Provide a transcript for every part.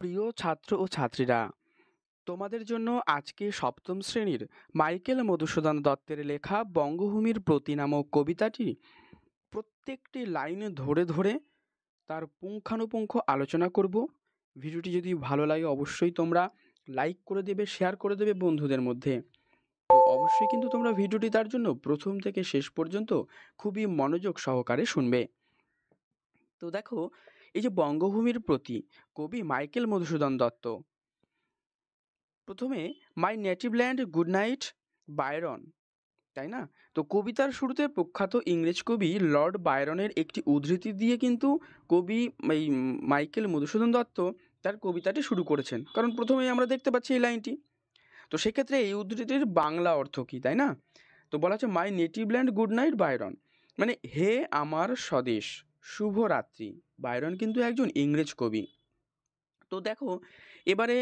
প্রিয় ছাত্র ও ছাত্রীরা তোমাদের জন্য আজকে সপ্তম শ্রেণীর মাইকেল মধুসূদন দত্তের লেখা বঙ্গভূমির প্রতি নামক কবিতাটি প্রত্যেকটি লাইনে ধরে ধরে তার পুঙ্খানুপুঙ্খ আলোচনা করব ভিডিওটি যদি ভালো লাগে অবশ্যই তোমরা লাইক করে দেবে শেয়ার করে দেবে বন্ধুদের মধ্যে তো অবশ্যই কিন্তু তোমরা ভিডিওটি তার জন্য প্রথম থেকে শেষ পর্যন্ত খুবই মনোযোগ সহকারে শুনবে তো দেখো এই যে বঙ্গভূমির প্রতি কবি মাইকেল মধুসূদন দত্ত প্রথমে my native land good night Byron তাই না তো কবিতার শুরুতে প্রখ্যাত ইংরেজ কবি লর্ড বায়রনের একটি উদ্ধৃতি দিয়ে কিন্তু কবি এই মাইকেল মধুসূদন দত্ত তার কবিতাটি শুরু করেছেন কারণ প্রথমেই আমরা দেখতে পাচ্ছি এই লাইনটি তো সেক্ষেত্রে এই উদ্ধৃতির বাংলা অর্থ কী তাই না তো বলা হচ্ছে my native land good night Byron মানে হে আমার স্বদেশ শুভরাত্রি বাইরন কিন্তু একজন ইংরেজ কবি তো দেখো এবারে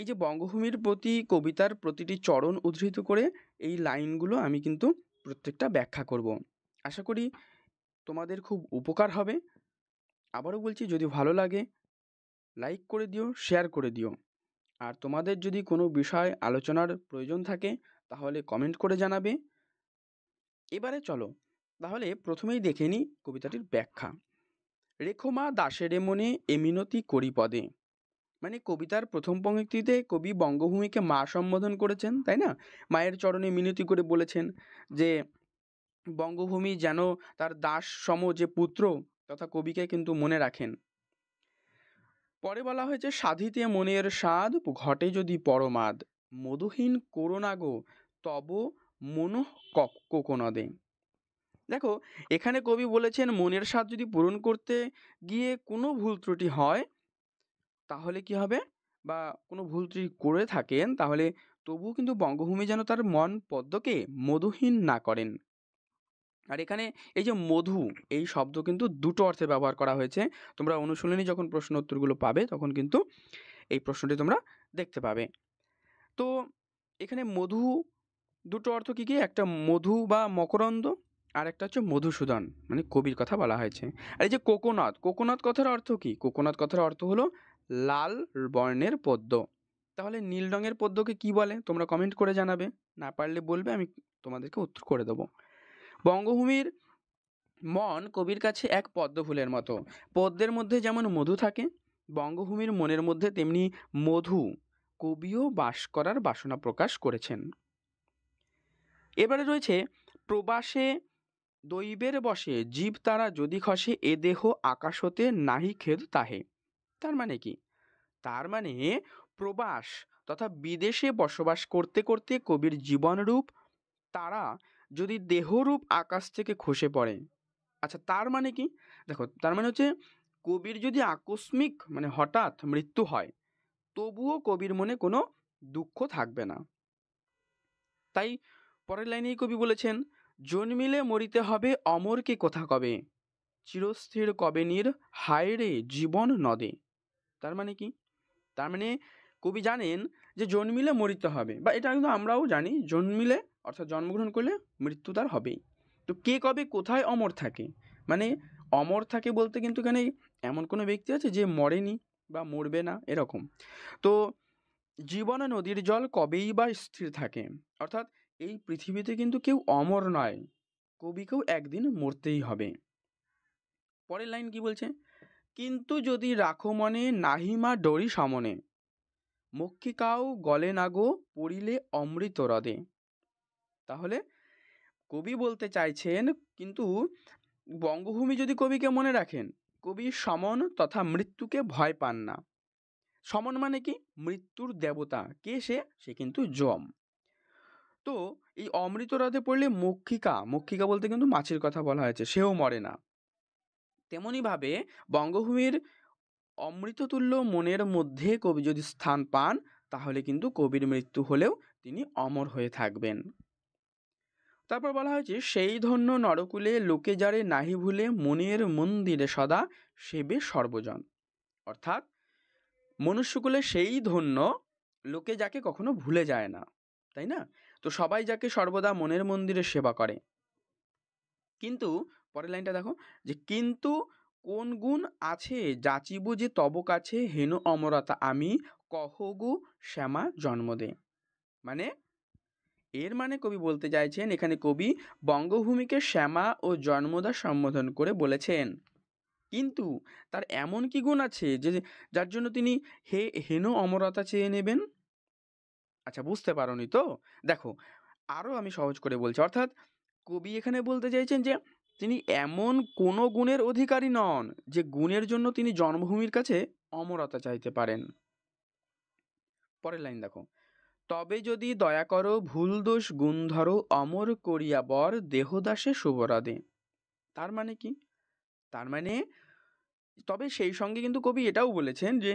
এই যে বঙ্গভূমির প্রতি কবিতার প্রতিটি চরণ উদ্ধৃত করে এই লাইনগুলো আমি কিন্তু প্রত্যেকটা ব্যাখ্যা করব আশা করি তোমাদের খুব উপকার হবে আবারও বলছি যদি ভালো লাগে লাইক করে দিও শেয়ার করে দিও আর তোমাদের যদি কোনো বিষয় আলোচনার প্রয়োজন থাকে তাহলে কমেন্ট করে জানাবে এবারে চলো তাহলে প্রথমেই দেখে নিই কবিতাটির ব্যাখ্যা রেখোমা দাসের মনে এমিনতি করি পদে মানে কবিতার প্রথম পঙ্ক্তিতে কবি বঙ্গভূমিকে মা সম্বোধন করেছেন তাই না মায়ের চরণে মিনতি করে বলেছেন যে বঙ্গভূমি যেন তার দাস সম যে পুত্র তথা কবিকে কিন্তু মনে রাখেন পরে বলা হয়েছে সাধিতে মনের স্বাদ ঘটে যদি পরমাদ মধুহীন করোনাগো তব মনঃ কোকোনদে দেখো এখানে কবি বলেছেন মনের স্বাদ যদি পূরণ করতে গিয়ে কোনো ভুল ত্রুটি হয় তাহলে কি হবে বা কোনো ভুল ত্রুটি করে থাকেন তাহলে তবুও কিন্তু বঙ্গভূমি যেন তার মন পদ্মকে মধুহীন না করেন আর এখানে এই যে মধু এই শব্দ কিন্তু দুটো অর্থে ব্যবহার করা হয়েছে তোমরা অনুশীলনী যখন প্রশ্ন উত্তরগুলো পাবে তখন কিন্তু এই প্রশ্নটি তোমরা দেখতে পাবে তো এখানে মধু দুটো অর্থ কী কী একটা মধু বা মকরন্দ আর একটা হচ্ছে মধুসূদন মানে কবির কথা বলা হয়েছে আর এই যে কোকোনাথ কোকোনাথ কথার অর্থ কি কোকোনাথ কথার অর্থ হলো লাল বর্ণের পদ্ম তাহলে নীল রঙের পদ্মকে কি বলে তোমরা কমেন্ট করে জানাবে না পারলে বলবে আমি তোমাদেরকে উত্তর করে দেবো বঙ্গভূমির মন কবির কাছে এক পদ্ম ফুলের মতো পদ্মের মধ্যে যেমন মধু থাকে বঙ্গভূমির মনের মধ্যে তেমনি মধু কবিও বাস করার বাসনা প্রকাশ করেছেন এবারে রয়েছে প্রবাসে দৈবের বশে জীব তারা যদি খসে এ দেহ আকাশ হতে নাহি খেদ তাহে তার মানে কি তার মানে প্রবাস তথা বিদেশে বসবাস করতে করতে কবির জীবনরূপ তারা যদি দেহরূপ আকাশ থেকে খসে পড়ে আচ্ছা তার মানে কি দেখো তার মানে হচ্ছে কবির যদি আকস্মিক মানে হঠাৎ মৃত্যু হয় তবুও কবির মনে কোনো দুঃখ থাকবে না তাই পরের লাইনেই কবি বলেছেন জন্মিলে মরিতে হবে অমরকে কোথা কবে চিরস্থির কবে নীর হায়রে জীবন নদে তার মানে কি তার মানে কবি জানেন যে জন্মিলে মরিতে হবে বা এটা কিন্তু আমরাও জানি জন্মিলে অর্থাৎ জন্মগ্রহণ করলে মৃত্যু তার হবেই তো কে কবে কোথায় অমর থাকে মানে অমর থাকে বলতে কিন্তু এখানে এমন কোনো ব্যক্তি আছে যে মরেনি বা মরবে না এরকম তো জীবন নদীর জল কবেই বা স্থির থাকে অর্থাৎ এই পৃথিবীতে কিন্তু কেউ অমর নয় কবিকেও একদিন মরতেই হবে পরের লাইন কি বলছে কিন্তু যদি রাখো মনে নাহিমা ডরি সমনে মক্ষিকাও গলে নাগো পড়িলে অমৃত হ্রদে তাহলে কবি বলতে চাইছেন কিন্তু বঙ্গভূমি যদি কবিকে মনে রাখেন কবি সমন তথা মৃত্যুকে ভয় পান না সমন মানে কি মৃত্যুর দেবতা কে সে সে কিন্তু যম তো এই অমৃত রথে পড়লে মক্ষিকা মক্ষিকা বলতে কিন্তু মাছের কথা বলা হয়েছে সেও মরে না তেমনইভাবে বঙ্গভূমির অমৃততুল্য মনের মধ্যে কবি যদি স্থান পান তাহলে কিন্তু কবির মৃত্যু হলেও তিনি অমর হয়ে থাকবেন তারপর বলা হয়েছে সেই ধন্য নরকুলে লোকে যারে নাহি ভুলে মনের মন্দিরে সদা সেবে সর্বজন অর্থাৎ মনুষ্যকুলে সেই ধন্য লোকে যাকে কখনো ভুলে যায় না তাই না তো সবাই যাকে সর্বদা মনের মন্দিরে সেবা করে কিন্তু পরের লাইনটা দেখো যে কিন্তু কোন গুণ আছে যাচিব যে তব কাছে হেন অমরতা আমি কহগু শ্যামা জন্ম দে মানে এর মানে কবি বলতে চাইছেন এখানে কবি বঙ্গভূমিকে শ্যামা ও জন্মদা সম্বোধন করে বলেছেন কিন্তু তার এমন কি গুণ আছে যে যার জন্য তিনি হে হেন অমরতা চেয়ে নেবেন আচ্ছা বুঝতে পারোনি তো দেখো আরও আমি সহজ করে বলছি অর্থাৎ কবি এখানে বলতে চাইছেন যে তিনি এমন কোনো গুণের অধিকারী নন যে গুণের জন্য তিনি জন্মভূমির কাছে অমরতা চাইতে পারেন পরের লাইন দেখো তবে যদি দয়া করো ভুল দোষ গুণ ধরো অমর করিয়া বর দেহদাসে শুভরাদে তার মানে কি তার মানে তবে সেই সঙ্গে কিন্তু কবি এটাও বলেছেন যে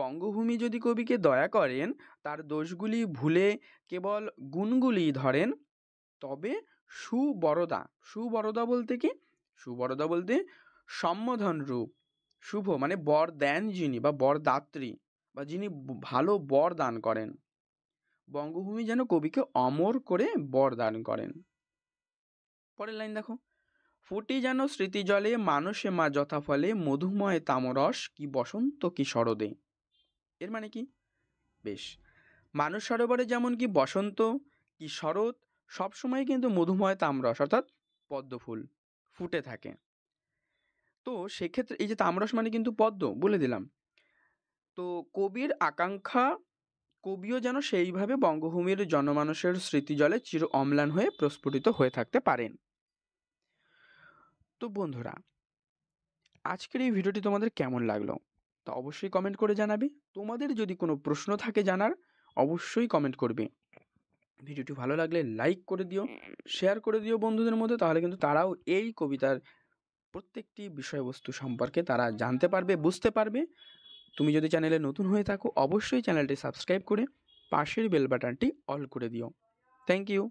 বঙ্গভূমি যদি কবিকে দয়া করেন তার দোষগুলি ভুলে কেবল গুণগুলি ধরেন তবে সুবরদা সুবরদা বলতে কি সুবরদা বলতে সম্বোধন রূপ শুভ মানে বর দেন যিনি বা বরদাত্রী বা যিনি ভালো বর দান করেন বঙ্গভূমি যেন কবিকে অমর করে বর দান করেন পরের লাইন দেখো ফুটি যেন স্মৃতি জলে মানসে মা যথা ফলে মধুময় তামরস কি বসন্ত কি শরদে এর মানে কি বেশ মানুষ সরোবরে যেমন কি বসন্ত কি শরৎ সবসময় কিন্তু মধুময় তামরস অর্থাৎ পদ্মফুল ফুটে থাকে তো সেক্ষেত্রে এই যে তামরস মানে কিন্তু পদ্ম বলে দিলাম তো কবির আকাঙ্ক্ষা কবিও যেন সেইভাবে বঙ্গভূমির জনমানুষের স্মৃতিজলে চির অম্লান হয়ে প্রস্ফুটিত হয়ে থাকতে পারেন তো বন্ধুরা আজকের এই ভিডিওটি তোমাদের কেমন লাগলো তা অবশ্যই কমেন্ট করে জানাবে তোমাদের যদি কোনো প্রশ্ন থাকে জানার অবশ্যই কমেন্ট করবে ভিডিওটি ভালো লাগলে লাইক করে দিও শেয়ার করে দিও বন্ধুদের মধ্যে তাহলে কিন্তু তারাও এই কবিতার প্রত্যেকটি বিষয়বস্তু সম্পর্কে তারা জানতে পারবে বুঝতে পারবে তুমি যদি চ্যানেলে নতুন হয়ে থাকো অবশ্যই চ্যানেলটি সাবস্ক্রাইব করে পাশের বেল বাটনটি অল করে দিও থ্যাংক ইউ